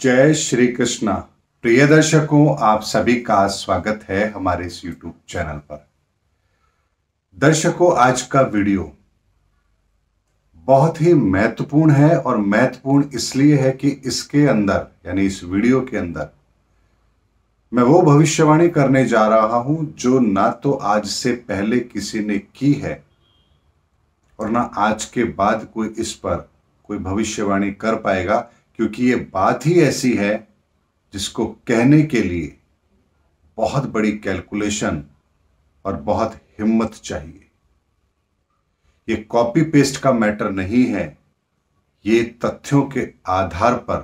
जय श्री कृष्णा प्रिय दर्शकों आप सभी का स्वागत है हमारे इस यूट्यूब चैनल पर दर्शकों आज का वीडियो बहुत ही महत्वपूर्ण है और महत्वपूर्ण इसलिए है कि इसके अंदर यानी इस वीडियो के अंदर मैं वो भविष्यवाणी करने जा रहा हूं जो ना तो आज से पहले किसी ने की है और ना आज के बाद कोई इस पर कोई भविष्यवाणी कर पाएगा क्योंकि ये बात ही ऐसी है जिसको कहने के लिए बहुत बड़ी कैलकुलेशन और बहुत हिम्मत चाहिए ये कॉपी पेस्ट का मैटर नहीं है ये तथ्यों के आधार पर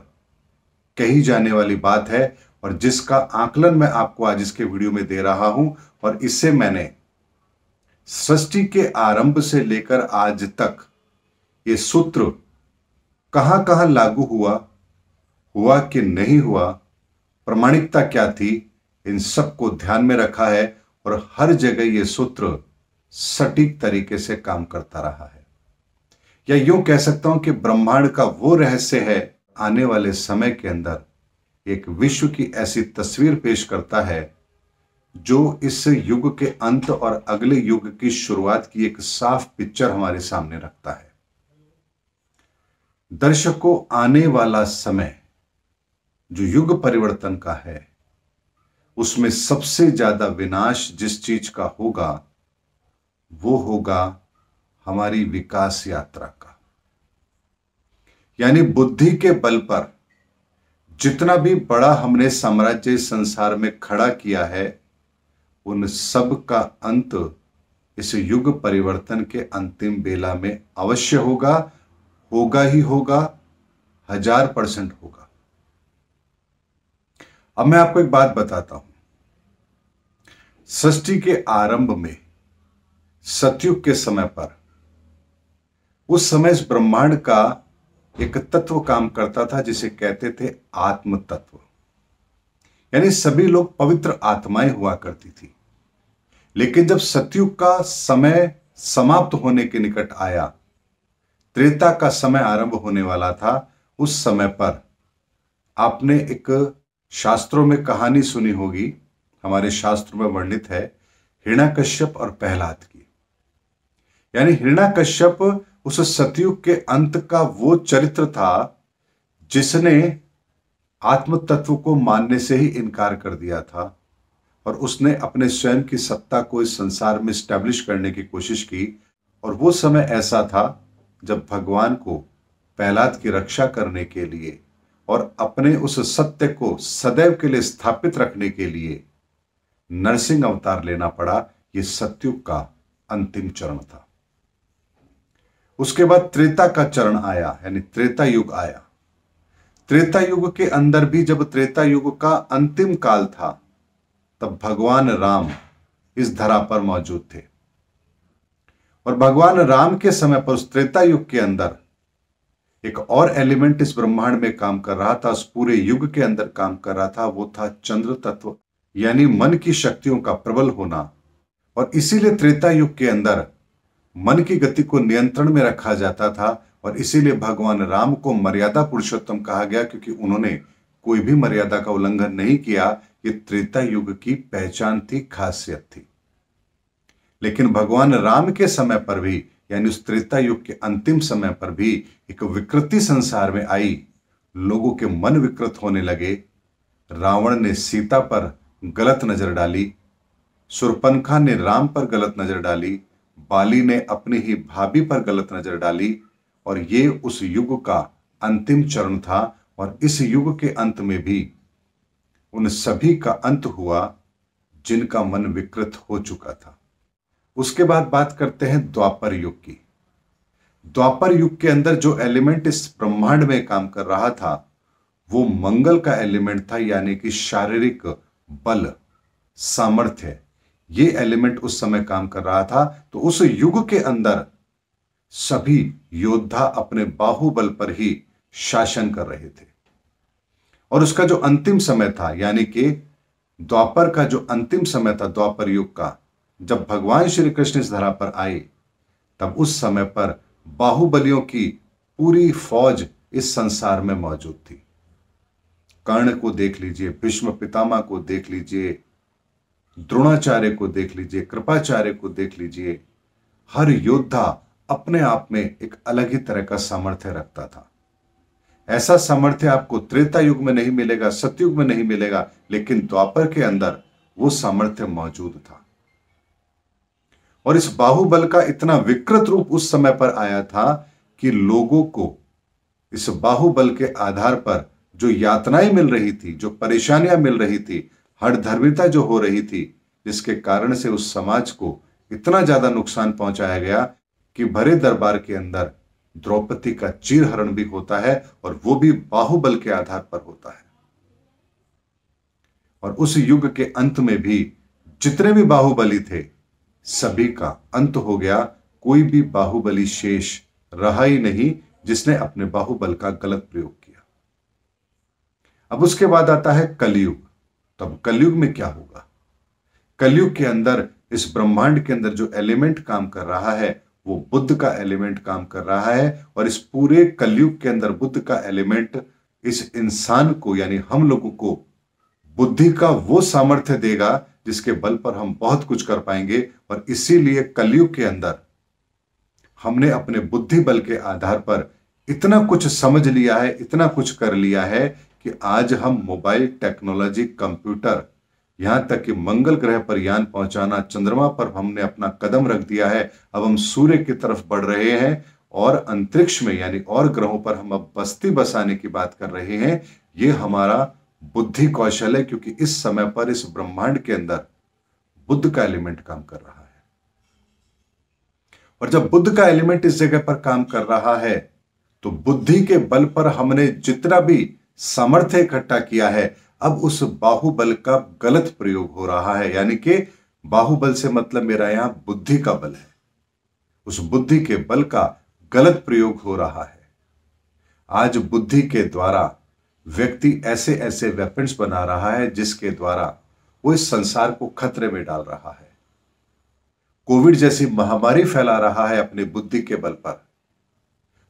कही जाने वाली बात है और जिसका आकलन मैं आपको आज इसके वीडियो में दे रहा हूं और इससे मैंने सृष्टि के आरंभ से लेकर आज तक ये सूत्र कहां कहां लागू हुआ हुआ कि नहीं हुआ प्रमाणिकता क्या थी इन सब को ध्यान में रखा है और हर जगह ये सूत्र सटीक तरीके से काम करता रहा है या यूं कह सकता हूं कि ब्रह्मांड का वो रहस्य है आने वाले समय के अंदर एक विश्व की ऐसी तस्वीर पेश करता है जो इस युग के अंत और अगले युग की शुरुआत की एक साफ पिक्चर हमारे सामने रखता है दर्शकों आने वाला समय जो युग परिवर्तन का है उसमें सबसे ज्यादा विनाश जिस चीज का होगा वो होगा हमारी विकास यात्रा का यानी बुद्धि के बल पर जितना भी बड़ा हमने साम्राज्य संसार में खड़ा किया है उन सब का अंत इस युग परिवर्तन के अंतिम बेला में अवश्य होगा होगा ही होगा हजार परसेंट होगा अब मैं आपको एक बात बताता हूं सृष्टि के आरंभ में सतयुग के समय पर उस समय इस ब्रह्मांड का एक तत्व काम करता था जिसे कहते थे आत्म तत्व यानी सभी लोग पवित्र आत्माएं हुआ करती थी लेकिन जब सतयुग का समय समाप्त होने के निकट आया त्रेता का समय आरंभ होने वाला था उस समय पर आपने एक शास्त्रों में कहानी सुनी होगी हमारे शास्त्रों में वर्णित है हिरणाकश्यप और प्रहलाद की यानी हिरणाकश्यप उस सतयुग के अंत का वो चरित्र था जिसने आत्म तत्व को मानने से ही इनकार कर दिया था और उसने अपने स्वयं की सत्ता को इस संसार में स्टैब्लिश करने की कोशिश की और वो समय ऐसा था जब भगवान को पहलाद की रक्षा करने के लिए और अपने उस सत्य को सदैव के लिए स्थापित रखने के लिए नरसिंह अवतार लेना पड़ा यह सत्युग का अंतिम चरण था उसके बाद त्रेता का चरण आया यानी त्रेता युग आया त्रेता युग के अंदर भी जब त्रेता युग का अंतिम काल था तब भगवान राम इस धरा पर मौजूद थे और भगवान राम के समय पर उस त्रेता युग के अंदर एक और एलिमेंट इस ब्रह्मांड में काम कर रहा था उस पूरे युग के अंदर काम कर रहा था वो था चंद्र तत्व यानी मन की शक्तियों का प्रबल होना और इसीलिए त्रेता युग के अंदर मन की गति को नियंत्रण में रखा जाता था और इसीलिए भगवान राम को मर्यादा पुरुषोत्तम कहा गया क्योंकि उन्होंने कोई भी मर्यादा का उल्लंघन नहीं किया ये त्रेता युग की पहचान थी खासियत थी लेकिन भगवान राम के समय पर भी यानी उस त्रेता युग के अंतिम समय पर भी एक विकृति संसार में आई लोगों के मन विकृत होने लगे रावण ने सीता पर गलत नजर डाली सुरपनखा ने राम पर गलत नजर डाली बाली ने अपनी ही भाभी पर गलत नजर डाली और ये उस युग का अंतिम चरण था और इस युग के अंत में भी उन सभी का अंत हुआ जिनका मन विकृत हो चुका था उसके बाद बात करते हैं द्वापर युग की द्वापर युग के अंदर जो एलिमेंट इस ब्रह्मांड में काम कर रहा था वो मंगल का एलिमेंट था यानी कि शारीरिक बल सामर्थ्य ये एलिमेंट उस समय काम कर रहा था तो उस युग के अंदर सभी योद्धा अपने बाहुबल पर ही शासन कर रहे थे और उसका जो अंतिम समय था यानी कि द्वापर का जो अंतिम समय था द्वापर युग का जब भगवान श्री कृष्ण इस धरा पर आए तब उस समय पर बाहुबलियों की पूरी फौज इस संसार में मौजूद थी कर्ण को देख लीजिए भीष्म पितामह को देख लीजिए द्रोणाचार्य को देख लीजिए कृपाचार्य को देख लीजिए हर योद्धा अपने आप में एक अलग ही तरह का सामर्थ्य रखता था ऐसा सामर्थ्य आपको त्रेता युग में नहीं मिलेगा सतयुग में नहीं मिलेगा लेकिन द्वापर के अंदर वो सामर्थ्य मौजूद था और इस बाहुबल का इतना विकृत रूप उस समय पर आया था कि लोगों को इस बाहुबल के आधार पर जो यातनाएं मिल रही थी जो परेशानियां मिल रही थी हर जो हो रही थी जिसके कारण से उस समाज को इतना ज्यादा नुकसान पहुंचाया गया कि भरे दरबार के अंदर द्रौपदी का चीरहरण भी होता है और वो भी बाहुबल के आधार पर होता है और उस युग के अंत में भी जितने भी बाहुबली थे सभी का अंत हो गया कोई भी बाहुबली शेष रहा ही नहीं जिसने अपने बाहुबल का गलत प्रयोग किया अब उसके बाद आता है कलयुग तो अब कलयुग में क्या होगा कलयुग के अंदर इस ब्रह्मांड के अंदर जो एलिमेंट काम कर रहा है वो बुद्ध का एलिमेंट काम कर रहा है और इस पूरे कलयुग के अंदर बुद्ध का एलिमेंट इस इंसान को यानी हम लोगों को बुद्धि का वो सामर्थ्य देगा जिसके बल पर हम बहुत कुछ कर पाएंगे और इसीलिए कलयुग के अंदर हमने अपने बुद्धि बल के आधार पर इतना कुछ समझ लिया है इतना कुछ कर लिया है कि आज हम मोबाइल टेक्नोलॉजी कंप्यूटर यहां तक कि मंगल ग्रह पर यान पहुंचाना चंद्रमा पर हमने अपना कदम रख दिया है अब हम सूर्य की तरफ बढ़ रहे हैं और अंतरिक्ष में यानी और ग्रहों पर हम अब बस्ती बसाने की बात कर रहे हैं ये हमारा बुद्धि कौशल है क्योंकि इस समय पर इस ब्रह्मांड के अंदर बुद्ध का एलिमेंट काम कर रहा है और जब बुद्ध का एलिमेंट इस जगह पर काम कर रहा है तो बुद्धि के बल पर हमने जितना भी सामर्थ्य इकट्ठा किया है अब उस बाहुबल का गलत प्रयोग हो रहा है यानी कि बाहुबल से मतलब मेरा यहां बुद्धि का बल है उस बुद्धि के बल का गलत प्रयोग हो रहा है आज बुद्धि के द्वारा व्यक्ति ऐसे ऐसे वेपन्स बना रहा है जिसके द्वारा वो इस संसार को खतरे में डाल रहा है कोविड जैसी महामारी फैला रहा है अपनी बुद्धि के बल पर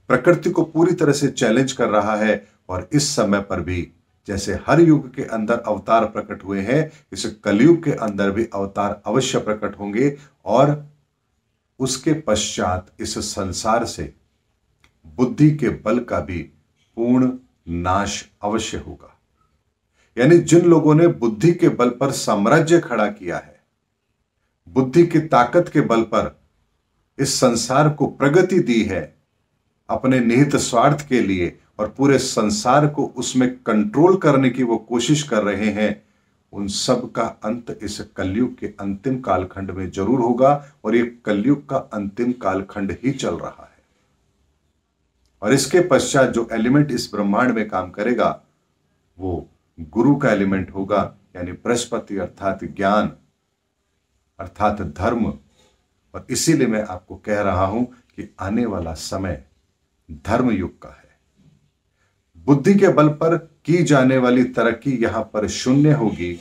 प्रकृति को पूरी तरह से चैलेंज कर रहा है और इस समय पर भी जैसे हर युग के अंदर अवतार प्रकट हुए हैं इस कलयुग के अंदर भी अवतार अवश्य प्रकट होंगे और उसके पश्चात इस संसार से बुद्धि के बल का भी पूर्ण नाश अवश्य होगा यानी जिन लोगों ने बुद्धि के बल पर साम्राज्य खड़ा किया है बुद्धि की ताकत के बल पर इस संसार को प्रगति दी है अपने निहित स्वार्थ के लिए और पूरे संसार को उसमें कंट्रोल करने की वो कोशिश कर रहे हैं उन सब का अंत इस कलयुग के अंतिम कालखंड में जरूर होगा और ये कलयुग का अंतिम कालखंड ही चल रहा है और इसके पश्चात जो एलिमेंट इस ब्रह्मांड में काम करेगा वो गुरु का एलिमेंट होगा यानी बृहस्पति अर्थात ज्ञान अर्थात धर्म और इसीलिए मैं आपको कह रहा हूं कि आने वाला समय धर्म युग का है बुद्धि के बल पर की जाने वाली तरक्की यहां पर शून्य होगी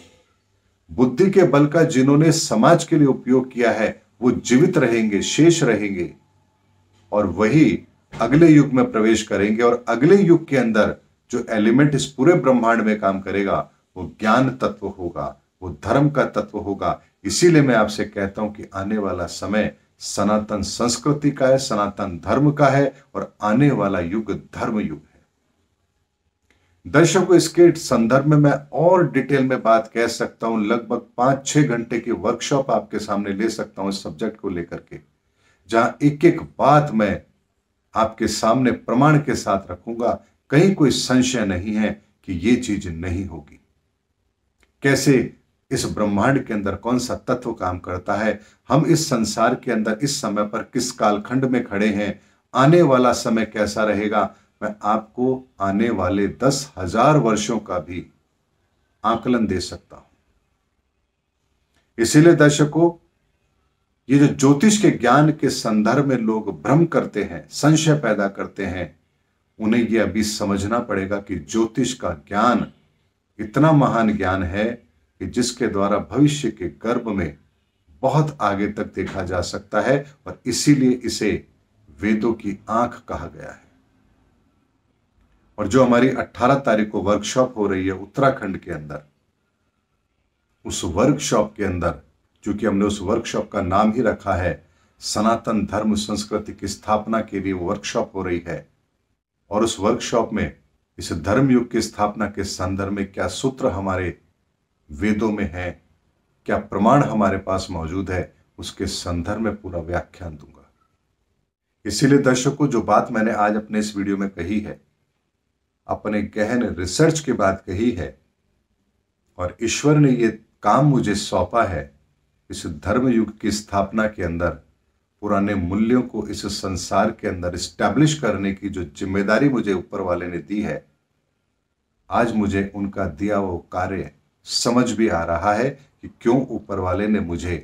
बुद्धि के बल का जिन्होंने समाज के लिए उपयोग किया है वो जीवित रहेंगे शेष रहेंगे और वही अगले युग में प्रवेश करेंगे और अगले युग के अंदर जो एलिमेंट इस पूरे ब्रह्मांड में काम करेगा वो ज्ञान तत्व होगा वो धर्म का तत्व होगा इसीलिए मैं आपसे कहता हूं कि आने वाला समय सनातन संस्कृति का है सनातन धर्म का है और आने वाला युग धर्म युग है दर्शकों इसके संदर्भ में मैं और डिटेल में बात कह सकता हूं लगभग पांच छह घंटे की वर्कशॉप आपके सामने ले सकता हूं इस सब्जेक्ट को लेकर के जहां एक एक बात मैं आपके सामने प्रमाण के साथ रखूंगा कहीं कोई संशय नहीं है कि ये चीज नहीं होगी कैसे इस ब्रह्मांड के अंदर कौन सा तत्व काम करता है हम इस संसार के अंदर इस समय पर किस कालखंड में खड़े हैं आने वाला समय कैसा रहेगा मैं आपको आने वाले दस हजार वर्षों का भी आकलन दे सकता हूं इसीलिए दर्शकों ये जो ज्योतिष के ज्ञान के संदर्भ में लोग भ्रम करते हैं संशय पैदा करते हैं उन्हें यह अभी समझना पड़ेगा कि ज्योतिष का ज्ञान इतना महान ज्ञान है कि जिसके द्वारा भविष्य के गर्भ में बहुत आगे तक देखा जा सकता है और इसीलिए इसे वेदों की आंख कहा गया है और जो हमारी 18 तारीख को वर्कशॉप हो रही है उत्तराखंड के अंदर उस वर्कशॉप के अंदर क्योंकि हमने उस वर्कशॉप का नाम ही रखा है सनातन धर्म संस्कृति की स्थापना के लिए वर्कशॉप हो रही है और उस वर्कशॉप में इस धर्मयुग की स्थापना के संदर्भ में क्या सूत्र हमारे वेदों में है क्या प्रमाण हमारे पास मौजूद है उसके संदर्भ में पूरा व्याख्यान दूंगा इसीलिए दर्शकों जो बात मैंने आज अपने इस वीडियो में कही है अपने गहन रिसर्च के बाद कही है और ईश्वर ने ये काम मुझे सौंपा है इस धर्म युग की स्थापना के अंदर पुराने मूल्यों को इस संसार के अंदर स्टैब्लिश करने की जो जिम्मेदारी मुझे ऊपर वाले ने दी है आज मुझे उनका दिया वो कार्य समझ भी आ रहा है कि क्यों ऊपर वाले ने मुझे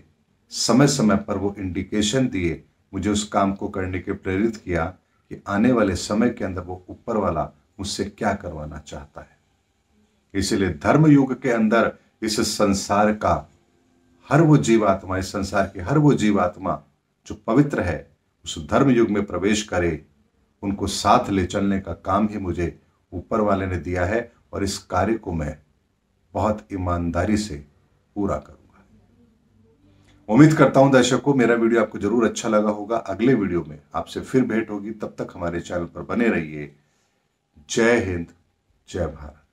समय समय पर वो इंडिकेशन दिए मुझे उस काम को करने के प्रेरित किया कि आने वाले समय के अंदर वो ऊपर वाला मुझसे क्या करवाना चाहता है इसलिए धर्म युग के अंदर इस संसार का हर वो जीवात्मा इस संसार की हर वो जीवात्मा जो पवित्र है उस धर्म युग में प्रवेश करे उनको साथ ले चलने का काम ही मुझे ऊपर वाले ने दिया है और इस कार्य को मैं बहुत ईमानदारी से पूरा करूंगा उम्मीद करता हूं दर्शकों मेरा वीडियो आपको जरूर अच्छा लगा होगा अगले वीडियो में आपसे फिर भेंट होगी तब तक हमारे चैनल पर बने रहिए जय हिंद जय भारत